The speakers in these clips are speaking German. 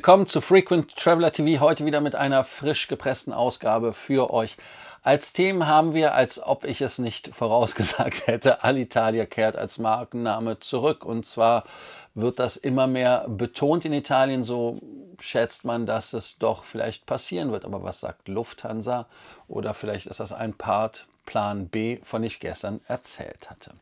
willkommen zu Frequent Traveler TV. Heute wieder mit einer frisch gepressten Ausgabe für euch. Als Themen haben wir, als ob ich es nicht vorausgesagt hätte, Alitalia kehrt als Markenname zurück. Und zwar wird das immer mehr betont in Italien. So schätzt man, dass es doch vielleicht passieren wird. Aber was sagt Lufthansa? Oder vielleicht ist das ein Part Plan B, von dem ich gestern erzählt hatte.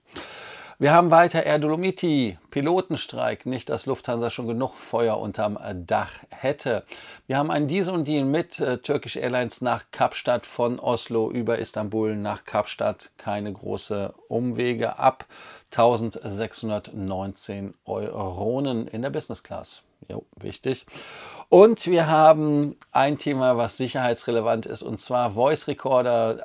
Wir haben weiter Air Dolomiti, Pilotenstreik, nicht, dass Lufthansa schon genug Feuer unterm Dach hätte. Wir haben einen Diesel und Deal mit äh, Turkish Airlines nach Kapstadt von Oslo über Istanbul nach Kapstadt. Keine große Umwege ab 1619 Euronen in der Business Class. Jo, wichtig. Und wir haben ein Thema, was sicherheitsrelevant ist, und zwar Voice Recorder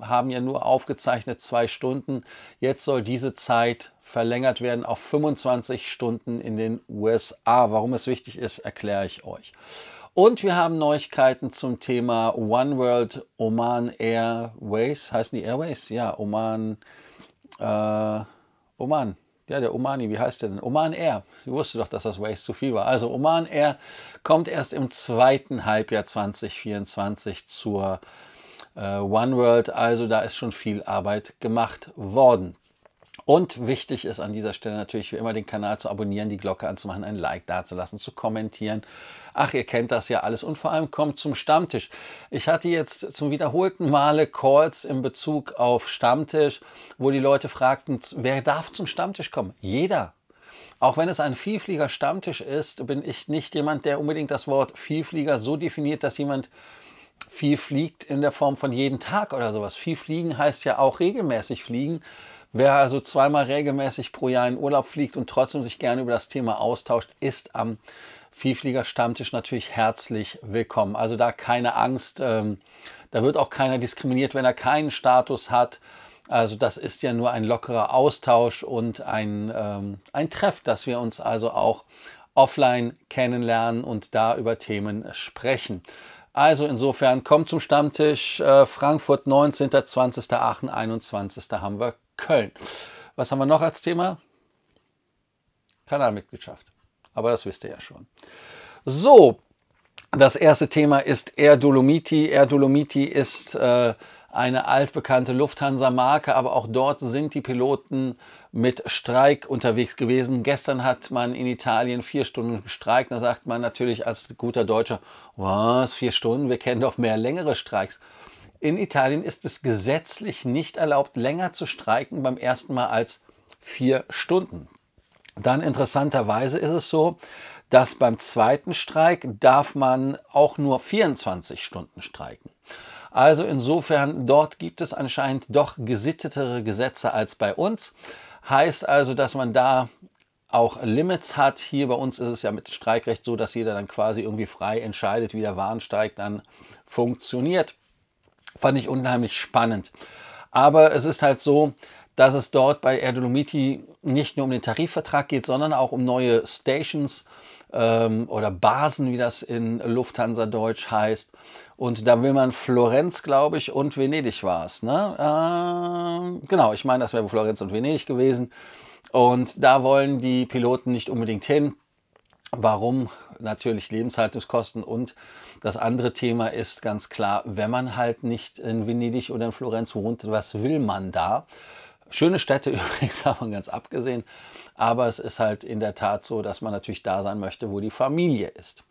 haben ja nur aufgezeichnet zwei Stunden. Jetzt soll diese Zeit verlängert werden auf 25 Stunden in den USA. Warum es wichtig ist, erkläre ich euch. Und wir haben Neuigkeiten zum Thema One World Oman Airways. Heißen die Airways? Ja, Oman. Äh, Oman. Ja, der Omani, wie heißt der denn? Oman Air. Sie wusste doch, dass das Waste zu viel war. Also Oman Air kommt erst im zweiten Halbjahr 2024 zur äh, One World. Also da ist schon viel Arbeit gemacht worden. Und wichtig ist an dieser Stelle natürlich wie immer den Kanal zu abonnieren, die Glocke anzumachen, ein Like dazulassen, zu kommentieren. Ach, ihr kennt das ja alles. Und vor allem kommt zum Stammtisch. Ich hatte jetzt zum wiederholten Male Calls in Bezug auf Stammtisch, wo die Leute fragten, wer darf zum Stammtisch kommen? Jeder. Auch wenn es ein Vielflieger-Stammtisch ist, bin ich nicht jemand, der unbedingt das Wort Vielflieger so definiert, dass jemand viel fliegt in der Form von jeden Tag oder sowas. Viel fliegen heißt ja auch regelmäßig fliegen. Wer also zweimal regelmäßig pro Jahr in Urlaub fliegt und trotzdem sich gerne über das Thema austauscht, ist am Vielflieger Stammtisch natürlich herzlich willkommen. Also da keine Angst, ähm, da wird auch keiner diskriminiert, wenn er keinen Status hat. Also das ist ja nur ein lockerer Austausch und ein, ähm, ein Treff, dass wir uns also auch offline kennenlernen und da über Themen sprechen. Also insofern kommt zum Stammtisch äh, Frankfurt 19. 20. Aachen 21. haben wir Köln. Was haben wir noch als Thema? Kanalmitgliedschaft. Aber das wisst ihr ja schon. So, das erste Thema ist Air Dolomiti. Air Dolomiti ist äh, eine altbekannte Lufthansa-Marke, aber auch dort sind die Piloten mit Streik unterwegs gewesen. Gestern hat man in Italien vier Stunden gestreikt. Da sagt man natürlich als guter Deutscher, was, vier Stunden? Wir kennen doch mehr längere Streiks. In Italien ist es gesetzlich nicht erlaubt, länger zu streiken beim ersten Mal als vier Stunden. Dann interessanterweise ist es so, dass beim zweiten Streik darf man auch nur 24 Stunden streiken. Also insofern, dort gibt es anscheinend doch gesittetere Gesetze als bei uns. Heißt also, dass man da auch Limits hat. Hier bei uns ist es ja mit Streikrecht so, dass jeder dann quasi irgendwie frei entscheidet, wie der Warnsteig dann funktioniert. Fand ich unheimlich spannend. Aber es ist halt so, dass es dort bei Air nicht nur um den Tarifvertrag geht, sondern auch um neue Stations ähm, oder Basen, wie das in Lufthansa Deutsch heißt. Und da will man Florenz, glaube ich, und Venedig war es. Ne? Ähm, genau, ich meine, das wäre Florenz und Venedig gewesen. Und da wollen die Piloten nicht unbedingt hin. Warum natürlich Lebenshaltungskosten. Und das andere Thema ist ganz klar, wenn man halt nicht in Venedig oder in Florenz wohnt, was will man da? Schöne Städte übrigens davon ganz abgesehen, aber es ist halt in der Tat so, dass man natürlich da sein möchte, wo die Familie ist.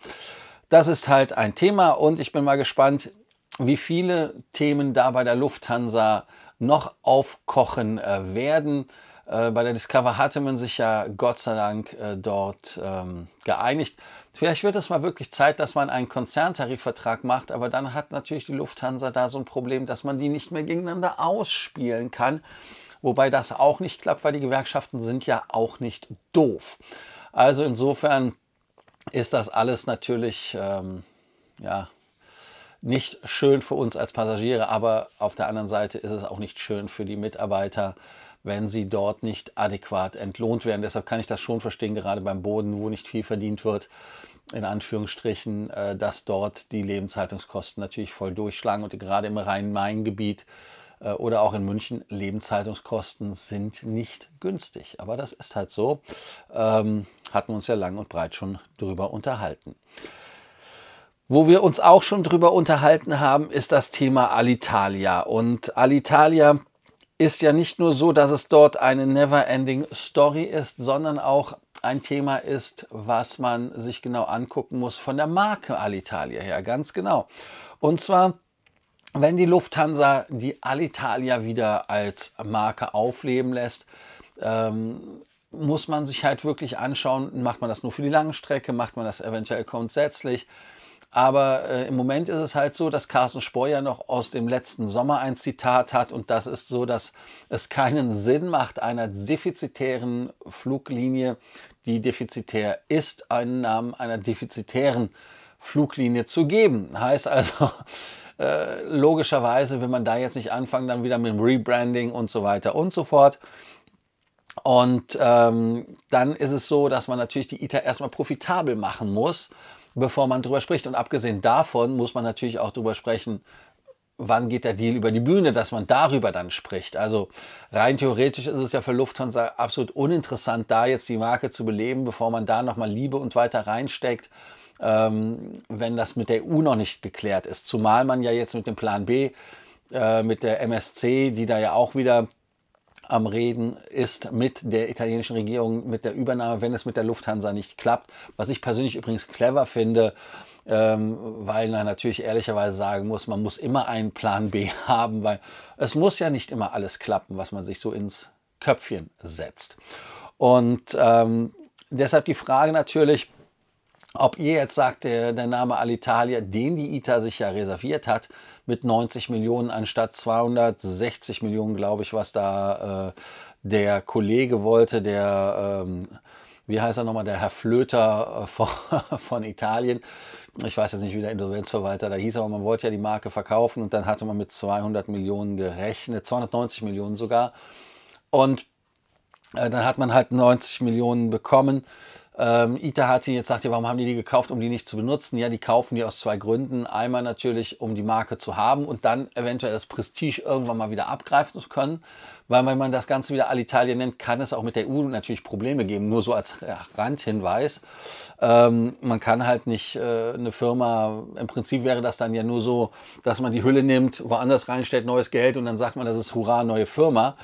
Das ist halt ein Thema und ich bin mal gespannt, wie viele Themen da bei der Lufthansa noch aufkochen äh, werden. Äh, bei der Discover hatte man sich ja Gott sei Dank äh, dort ähm, geeinigt. Vielleicht wird es mal wirklich Zeit, dass man einen Konzerntarifvertrag macht, aber dann hat natürlich die Lufthansa da so ein Problem, dass man die nicht mehr gegeneinander ausspielen kann. Wobei das auch nicht klappt, weil die Gewerkschaften sind ja auch nicht doof. Also insofern ist das alles natürlich ähm, ja, nicht schön für uns als Passagiere, aber auf der anderen Seite ist es auch nicht schön für die Mitarbeiter wenn sie dort nicht adäquat entlohnt werden. Deshalb kann ich das schon verstehen, gerade beim Boden, wo nicht viel verdient wird, in Anführungsstrichen, äh, dass dort die Lebenshaltungskosten natürlich voll durchschlagen und gerade im Rhein-Main-Gebiet äh, oder auch in München, Lebenshaltungskosten sind nicht günstig. Aber das ist halt so. Ähm, hatten wir uns ja lang und breit schon drüber unterhalten. Wo wir uns auch schon drüber unterhalten haben, ist das Thema Alitalia. Und Alitalia ist ja nicht nur so, dass es dort eine never-ending Story ist, sondern auch ein Thema ist, was man sich genau angucken muss von der Marke Alitalia her, ganz genau. Und zwar, wenn die Lufthansa die Alitalia wieder als Marke aufleben lässt, ähm, muss man sich halt wirklich anschauen, macht man das nur für die lange Strecke, macht man das eventuell grundsätzlich, aber äh, im Moment ist es halt so, dass Carsten Spohr ja noch aus dem letzten Sommer ein Zitat hat und das ist so, dass es keinen Sinn macht, einer defizitären Fluglinie, die defizitär ist, einen Namen einer defizitären Fluglinie zu geben. Heißt also, äh, logischerweise wenn man da jetzt nicht anfangen, dann wieder mit dem Rebranding und so weiter und so fort. Und ähm, dann ist es so, dass man natürlich die ITER erstmal profitabel machen muss bevor man drüber spricht. Und abgesehen davon muss man natürlich auch drüber sprechen, wann geht der Deal über die Bühne, dass man darüber dann spricht. Also rein theoretisch ist es ja für Lufthansa absolut uninteressant, da jetzt die Marke zu beleben, bevor man da nochmal Liebe und weiter reinsteckt, ähm, wenn das mit der EU noch nicht geklärt ist. Zumal man ja jetzt mit dem Plan B, äh, mit der MSC, die da ja auch wieder am Reden ist mit der italienischen Regierung, mit der Übernahme, wenn es mit der Lufthansa nicht klappt. Was ich persönlich übrigens clever finde, ähm, weil man natürlich ehrlicherweise sagen muss, man muss immer einen Plan B haben, weil es muss ja nicht immer alles klappen, was man sich so ins Köpfchen setzt. Und ähm, deshalb die Frage natürlich, ob ihr jetzt sagt, der, der Name Alitalia, den die ITA sich ja reserviert hat, mit 90 Millionen anstatt 260 Millionen, glaube ich, was da äh, der Kollege wollte, der, ähm, wie heißt er nochmal, der Herr Flöter äh, von, von, Italien. Ich weiß jetzt nicht, wie der Insolvenzverwalter da hieß, aber man wollte ja die Marke verkaufen und dann hatte man mit 200 Millionen gerechnet, 290 Millionen sogar. Und äh, dann hat man halt 90 Millionen bekommen ähm, ITA hat die jetzt sagt ihr, warum haben die die gekauft, um die nicht zu benutzen? Ja, die kaufen die aus zwei Gründen. Einmal natürlich, um die Marke zu haben und dann eventuell das Prestige irgendwann mal wieder abgreifen zu können. Weil wenn man das Ganze wieder Alitalia nennt, kann es auch mit der EU natürlich Probleme geben. Nur so als Randhinweis. Ähm, man kann halt nicht äh, eine Firma, im Prinzip wäre das dann ja nur so, dass man die Hülle nimmt, woanders reinstellt, neues Geld und dann sagt man, das ist Hurra, neue Firma.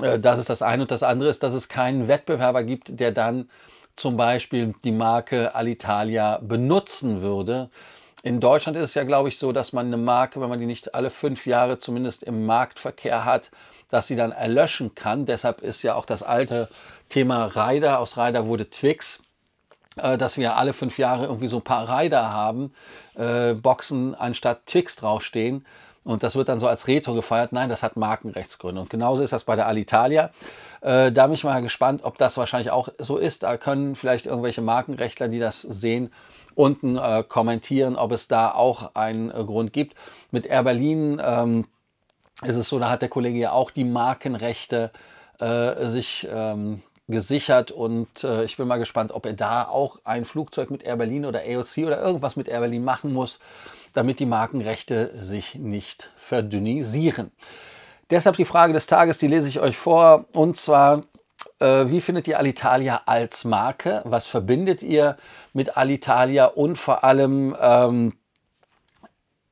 Äh, das ist das eine. Und das andere ist, dass es keinen Wettbewerber gibt, der dann zum Beispiel die Marke Alitalia benutzen würde. In Deutschland ist es ja, glaube ich, so, dass man eine Marke, wenn man die nicht alle fünf Jahre zumindest im Marktverkehr hat, dass sie dann erlöschen kann. Deshalb ist ja auch das alte Thema Rider, aus Rider wurde Twix äh, dass wir alle fünf Jahre irgendwie so ein paar Rider haben, äh, Boxen anstatt Twix draufstehen. Und das wird dann so als Retro gefeiert. Nein, das hat Markenrechtsgründe. Und genauso ist das bei der Alitalia. Äh, da bin ich mal gespannt, ob das wahrscheinlich auch so ist. Da können vielleicht irgendwelche Markenrechtler, die das sehen, unten äh, kommentieren, ob es da auch einen äh, Grund gibt. Mit Air Berlin ähm, ist es so, da hat der Kollege ja auch die Markenrechte äh, sich ähm, gesichert und äh, ich bin mal gespannt, ob er da auch ein Flugzeug mit Air Berlin oder AOC oder irgendwas mit Air Berlin machen muss, damit die Markenrechte sich nicht verdünnisieren. Deshalb die Frage des Tages, die lese ich euch vor und zwar äh, wie findet ihr Alitalia als Marke? Was verbindet ihr mit Alitalia? Und vor allem, ähm,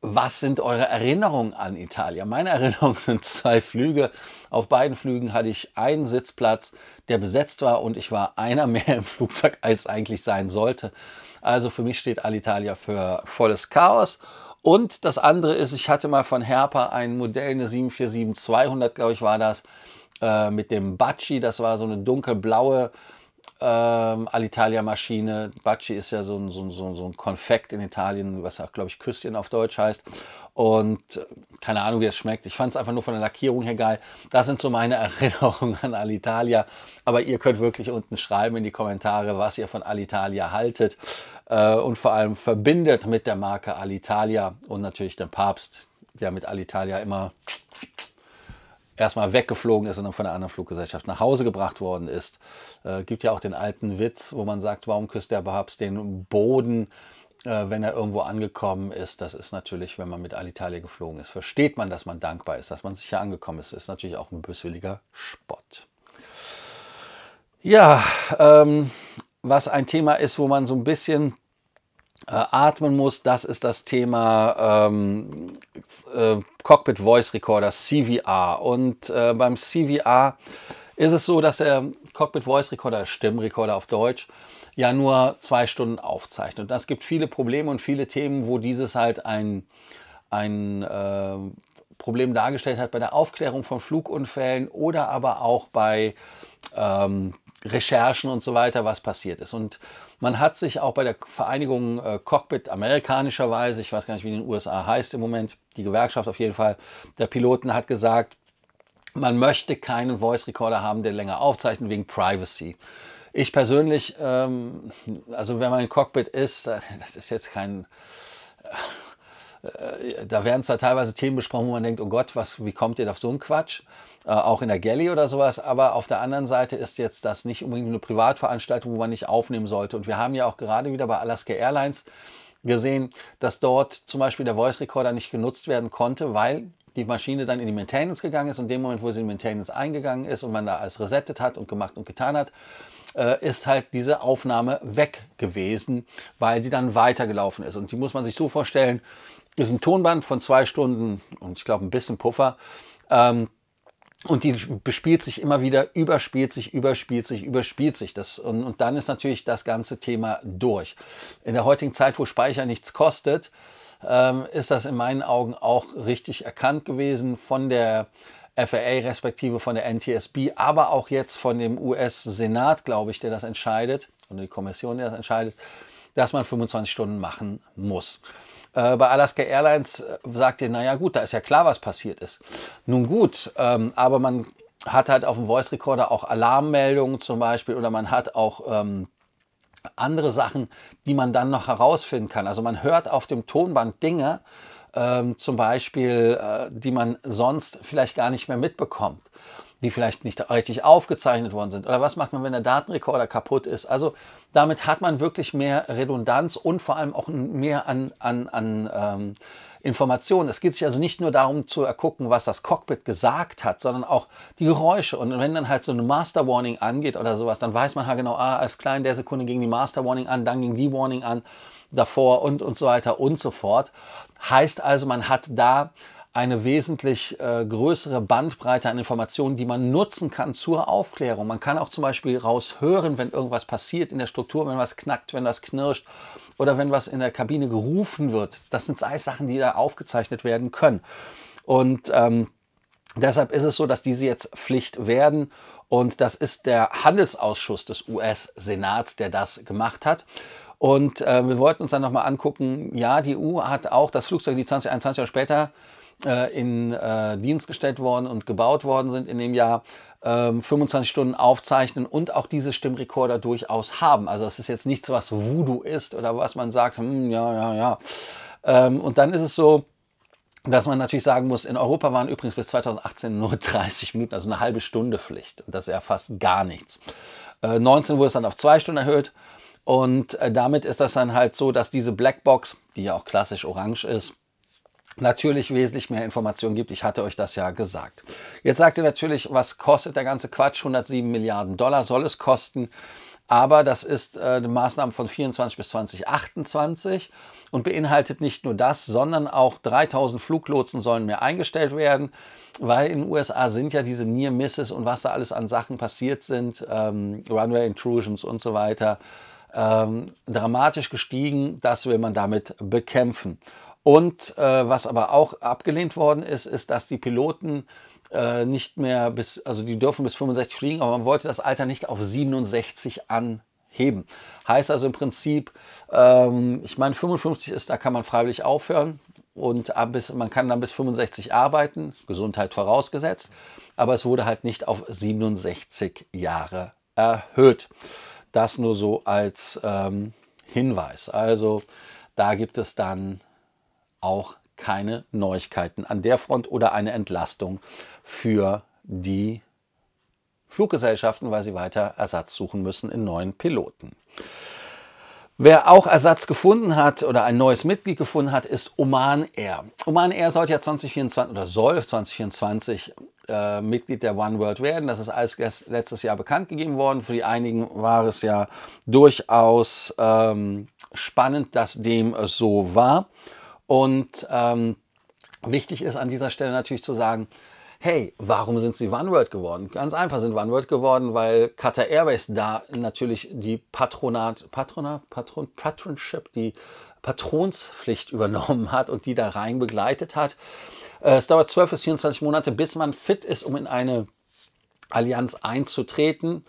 was sind eure Erinnerungen an Italien? Meine Erinnerungen sind zwei Flüge. Auf beiden Flügen hatte ich einen Sitzplatz, der besetzt war und ich war einer mehr im Flugzeug, als eigentlich sein sollte. Also für mich steht Alitalia für volles Chaos. Und das andere ist, ich hatte mal von Herpa ein Modell, eine 747-200, glaube ich, war das, äh, mit dem Bacci. Das war so eine dunkelblaue ähm, Alitalia-Maschine. Bacci ist ja so ein, so, ein, so ein Konfekt in Italien, was auch, glaube ich, Küsschen auf Deutsch heißt. Und äh, keine Ahnung, wie es schmeckt. Ich fand es einfach nur von der Lackierung her geil. Das sind so meine Erinnerungen an Alitalia. Aber ihr könnt wirklich unten schreiben in die Kommentare, was ihr von Alitalia haltet. Äh, und vor allem verbindet mit der Marke Alitalia und natürlich dem Papst, der mit Alitalia immer erstmal weggeflogen ist und dann von einer anderen Fluggesellschaft nach Hause gebracht worden ist. Äh, gibt ja auch den alten Witz, wo man sagt, warum küsst der Papst den Boden, äh, wenn er irgendwo angekommen ist. Das ist natürlich, wenn man mit Alitalia geflogen ist, versteht man, dass man dankbar ist, dass man sich hier angekommen ist. Ist natürlich auch ein böswilliger Spott. Ja, ähm, was ein Thema ist, wo man so ein bisschen äh, atmen muss, das ist das Thema ähm, äh, Cockpit Voice Recorder, CVR. Und äh, beim CVR ist es so, dass der Cockpit Voice Recorder, Stimmrekorder auf Deutsch, ja nur zwei Stunden aufzeichnet. Und das gibt viele Probleme und viele Themen, wo dieses halt ein, ein äh, Problem dargestellt hat bei der Aufklärung von Flugunfällen oder aber auch bei ähm, Recherchen und so weiter, was passiert ist. Und man hat sich auch bei der Vereinigung äh, Cockpit amerikanischerweise, ich weiß gar nicht, wie in den USA heißt im Moment, die Gewerkschaft auf jeden Fall, der Piloten hat gesagt, man möchte keinen Voice Recorder haben, der länger aufzeichnet wegen Privacy. Ich persönlich, ähm, also wenn man im Cockpit ist, äh, das ist jetzt kein äh, da werden zwar teilweise Themen besprochen, wo man denkt, oh Gott, was, wie kommt ihr auf so einen Quatsch? Äh, auch in der Galley oder sowas. Aber auf der anderen Seite ist jetzt das nicht unbedingt eine Privatveranstaltung, wo man nicht aufnehmen sollte. Und wir haben ja auch gerade wieder bei Alaska Airlines gesehen, dass dort zum Beispiel der Voice Recorder nicht genutzt werden konnte, weil die Maschine dann in die Maintenance gegangen ist und in dem Moment, wo sie in die Maintenance eingegangen ist und man da alles resettet hat und gemacht und getan hat, äh, ist halt diese Aufnahme weg gewesen, weil die dann weitergelaufen ist. Und die muss man sich so vorstellen, das ist ein Tonband von zwei Stunden und ich glaube ein bisschen Puffer. Ähm, und die bespielt sich immer wieder, überspielt sich, überspielt sich, überspielt sich. Das, und, und dann ist natürlich das ganze Thema durch. In der heutigen Zeit, wo Speicher nichts kostet, ähm, ist das in meinen Augen auch richtig erkannt gewesen von der FAA respektive von der NTSB, aber auch jetzt von dem US-Senat, glaube ich, der das entscheidet, und die Kommission, der das entscheidet, dass man 25 Stunden machen muss. Äh, bei Alaska Airlines äh, sagt ihr, naja gut, da ist ja klar, was passiert ist. Nun gut, ähm, aber man hat halt auf dem Voice Recorder auch Alarmmeldungen zum Beispiel oder man hat auch ähm, andere Sachen, die man dann noch herausfinden kann. Also man hört auf dem Tonband Dinge, ähm, zum Beispiel, äh, die man sonst vielleicht gar nicht mehr mitbekommt, die vielleicht nicht richtig aufgezeichnet worden sind. Oder was macht man, wenn der Datenrekorder kaputt ist? Also damit hat man wirklich mehr Redundanz und vor allem auch mehr an, an, an ähm, Informationen. Es geht sich also nicht nur darum zu ergucken, was das Cockpit gesagt hat, sondern auch die Geräusche. Und wenn dann halt so eine Master Warning angeht oder sowas, dann weiß man halt genau, ah, als klein der Sekunde ging die Master Warning an, dann ging die Warning an davor und und so weiter und so fort. Heißt also, man hat da eine wesentlich äh, größere Bandbreite an Informationen, die man nutzen kann zur Aufklärung. Man kann auch zum Beispiel raushören, wenn irgendwas passiert in der Struktur, wenn was knackt, wenn das knirscht oder wenn was in der Kabine gerufen wird. Das sind alles Sachen, die da aufgezeichnet werden können. Und ähm, deshalb ist es so, dass diese jetzt Pflicht werden. Und das ist der Handelsausschuss des US-Senats, der das gemacht hat. Und äh, wir wollten uns dann nochmal angucken, ja, die EU hat auch das Flugzeug, die 20, 21 Jahre später äh, in äh, Dienst gestellt worden und gebaut worden sind in dem Jahr, 25 ähm, Stunden aufzeichnen und auch diese Stimmrekorder durchaus haben. Also das ist jetzt nichts, was Voodoo ist oder was man sagt, hm, ja, ja, ja. Ähm, und dann ist es so, dass man natürlich sagen muss, in Europa waren übrigens bis 2018 nur 30 Minuten, also eine halbe Stunde Pflicht. Und das ist ja fast gar nichts. 19 wurde es dann auf zwei Stunden erhöht und äh, damit ist das dann halt so, dass diese Blackbox, die ja auch klassisch orange ist, natürlich wesentlich mehr Informationen gibt. Ich hatte euch das ja gesagt. Jetzt sagt ihr natürlich, was kostet der ganze Quatsch? 107 Milliarden Dollar soll es kosten. Aber das ist äh, eine Maßnahme von 24 bis 2028 und beinhaltet nicht nur das, sondern auch 3000 Fluglotsen sollen mehr eingestellt werden, weil in den USA sind ja diese Near Misses und was da alles an Sachen passiert sind, ähm, Runway Intrusions und so weiter, ähm, dramatisch gestiegen. Das will man damit bekämpfen. Und äh, was aber auch abgelehnt worden ist, ist, dass die Piloten äh, nicht mehr bis, also die dürfen bis 65 fliegen, aber man wollte das Alter nicht auf 67 anheben. Heißt also im Prinzip, ähm, ich meine, 55 ist, da kann man freiwillig aufhören und bis, man kann dann bis 65 arbeiten, Gesundheit vorausgesetzt, aber es wurde halt nicht auf 67 Jahre erhöht. Das nur so als ähm, Hinweis. Also da gibt es dann auch keine Neuigkeiten an der Front oder eine Entlastung für die Fluggesellschaften, weil sie weiter Ersatz suchen müssen in neuen Piloten. Wer auch Ersatz gefunden hat oder ein neues Mitglied gefunden hat, ist Oman Air. Oman Air sollte ja 2024 oder soll 2024 äh, Mitglied der One World werden. Das ist alles letztes Jahr bekannt gegeben worden. Für die einigen war es ja durchaus ähm, spannend, dass dem so war. Und ähm, wichtig ist an dieser Stelle natürlich zu sagen, hey, warum sind sie OneWorld geworden? Ganz einfach sind OneWorld geworden, weil Qatar Airways da natürlich die Patronat, Patronat, Patron, Patronship, die Patronspflicht übernommen hat und die da rein begleitet hat. Äh, es dauert 12 bis 24 Monate, bis man fit ist, um in eine Allianz einzutreten.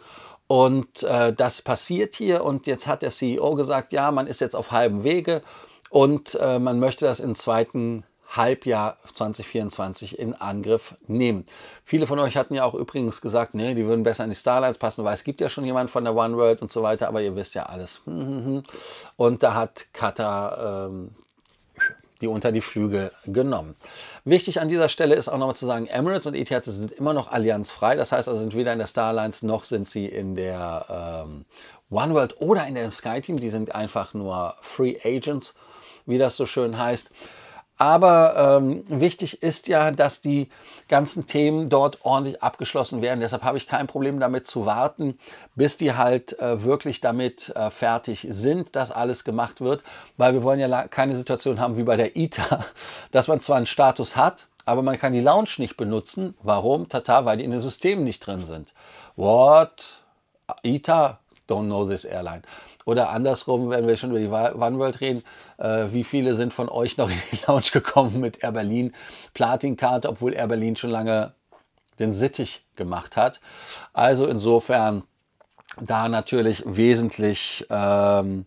Und äh, das passiert hier. Und jetzt hat der CEO gesagt, ja, man ist jetzt auf halbem Wege und äh, man möchte das im zweiten Halbjahr 2024 in Angriff nehmen. Viele von euch hatten ja auch übrigens gesagt, nee, die würden besser in die Starlines passen, weil es gibt ja schon jemanden von der One World und so weiter, aber ihr wisst ja alles. Hm, hm, hm. Und da hat Qatar ähm, die unter die Flügel genommen. Wichtig an dieser Stelle ist auch nochmal zu sagen, Emirates und ETH sind immer noch allianzfrei. Das heißt also, sind weder in der Star Alliance noch sind sie in der ähm, World oder in dem Sky Team. Die sind einfach nur Free Agents, wie das so schön heißt. Aber ähm, wichtig ist ja, dass die ganzen Themen dort ordentlich abgeschlossen werden. Deshalb habe ich kein Problem damit zu warten, bis die halt äh, wirklich damit äh, fertig sind, dass alles gemacht wird. Weil wir wollen ja keine Situation haben wie bei der ITA, dass man zwar einen Status hat, aber man kann die Lounge nicht benutzen. Warum? Tata, weil die in den Systemen nicht drin sind. What? ITA? Don't know this airline. Oder andersrum, wenn wir schon über die OneWorld reden, äh, wie viele sind von euch noch in die Lounge gekommen mit Air Berlin Platin-Karte, obwohl Air Berlin schon lange den Sittich gemacht hat. Also insofern da natürlich wesentlich, ähm,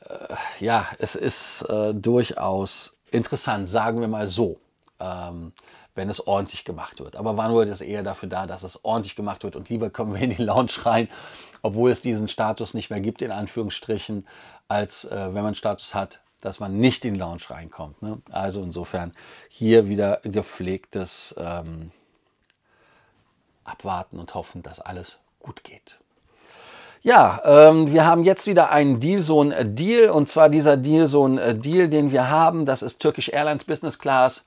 äh, ja, es ist äh, durchaus interessant, sagen wir mal so. Ähm, wenn es ordentlich gemacht wird. Aber OneWorld ist eher dafür da, dass es ordentlich gemacht wird und lieber kommen wir in die Lounge rein, obwohl es diesen Status nicht mehr gibt, in Anführungsstrichen, als äh, wenn man Status hat, dass man nicht in Lounge reinkommt. Ne? Also insofern hier wieder gepflegtes ähm, Abwarten und hoffen, dass alles gut geht. Ja, ähm, wir haben jetzt wieder einen Deal, so ein Deal, und zwar dieser Deal, so ein Deal, den wir haben, das ist Turkish Airlines Business Class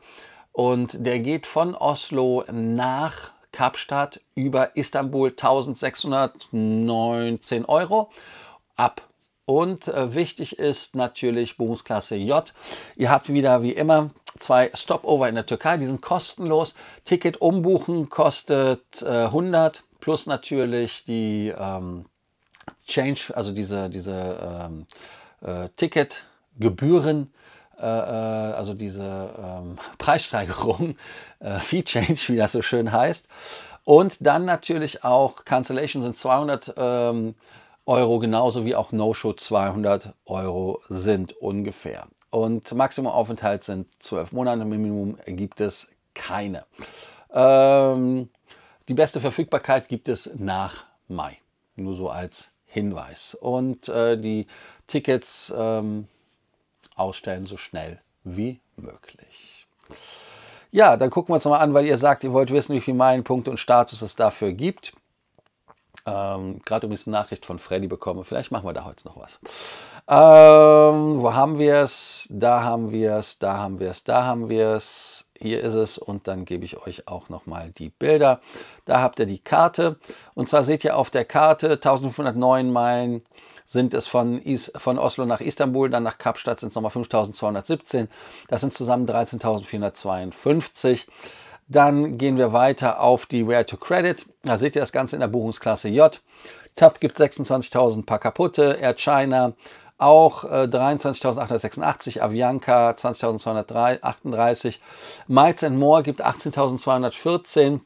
und der geht von Oslo nach Kapstadt über Istanbul 1619 Euro ab. Und äh, wichtig ist natürlich Buchungsklasse J. Ihr habt wieder wie immer zwei Stopover in der Türkei, die sind kostenlos. Ticket umbuchen kostet 100 äh, plus natürlich die ähm, Change, also diese, diese ähm, äh, Ticketgebühren äh, äh, also diese ähm, Preissteigerung, äh, Fee Change, wie das so schön heißt. Und dann natürlich auch Cancellation sind 200 ähm, Euro, genauso wie auch No-Show 200 Euro sind ungefähr. Und Maximum Aufenthalt sind 12 Monate, Minimum gibt es keine. Ähm, die beste Verfügbarkeit gibt es nach Mai. Nur so als Hinweis. Und äh, die Tickets ähm, ausstellen, so schnell wie möglich. Ja, dann gucken wir uns mal an, weil ihr sagt, ihr wollt wissen, wie viele Meilenpunkte und Status es dafür gibt. Ähm, Gerade übrigens eine Nachricht von Freddy bekommen. Vielleicht machen wir da heute noch was. Ähm, wo haben wir es? Da haben wir es, da haben wir es, da haben wir es. Hier ist es und dann gebe ich euch auch nochmal die Bilder. Da habt ihr die Karte und zwar seht ihr auf der Karte 1509 Meilen sind es von, Is von Oslo nach Istanbul, dann nach Kapstadt sind es nochmal 5217. Das sind zusammen 13.452. Dann gehen wir weiter auf die Where to Credit. Da seht ihr das Ganze in der Buchungsklasse J. TAP gibt 26.000 paar kaputte, Air China auch äh, 23.886, Avianca 20.238, Miles and More gibt 18.214.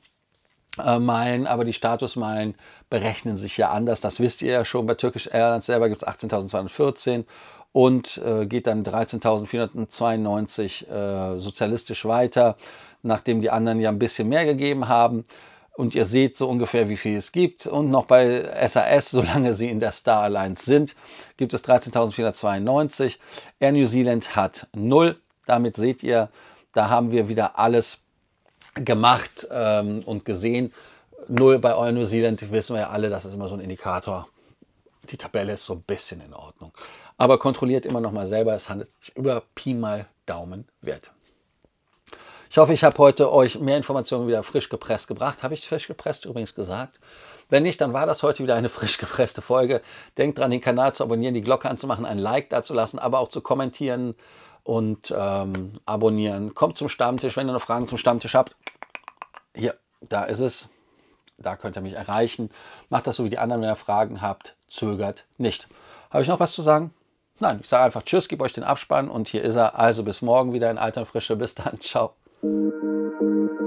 Äh, Meilen, aber die Statusmeilen berechnen sich ja anders. Das wisst ihr ja schon. Bei Turkish Airlines selber gibt es 18.214 und äh, geht dann 13.492 äh, sozialistisch weiter, nachdem die anderen ja ein bisschen mehr gegeben haben und ihr seht so ungefähr, wie viel es gibt. Und noch bei SAS, solange sie in der Star Alliance sind, gibt es 13.492. Air New Zealand hat 0. Damit seht ihr, da haben wir wieder alles gemacht ähm, und gesehen. 0 bei Air New Zealand, wissen wir ja alle, das ist immer so ein Indikator. Die Tabelle ist so ein bisschen in Ordnung. Aber kontrolliert immer noch mal selber. Es handelt sich über Pi mal Daumen wert. Ich hoffe, ich habe heute euch mehr Informationen wieder frisch gepresst gebracht. Habe ich frisch gepresst übrigens gesagt? Wenn nicht, dann war das heute wieder eine frisch gepresste Folge. Denkt dran, den Kanal zu abonnieren, die Glocke anzumachen, ein Like dazulassen, aber auch zu kommentieren und ähm, abonnieren. Kommt zum Stammtisch, wenn ihr noch Fragen zum Stammtisch habt. Hier, da ist es. Da könnt ihr mich erreichen. Macht das so wie die anderen, wenn ihr Fragen habt. Zögert nicht. Habe ich noch was zu sagen? Nein, ich sage einfach Tschüss, gebe euch den Abspann und hier ist er. Also bis morgen wieder in alter Frische. Bis dann, ciao. Thank you.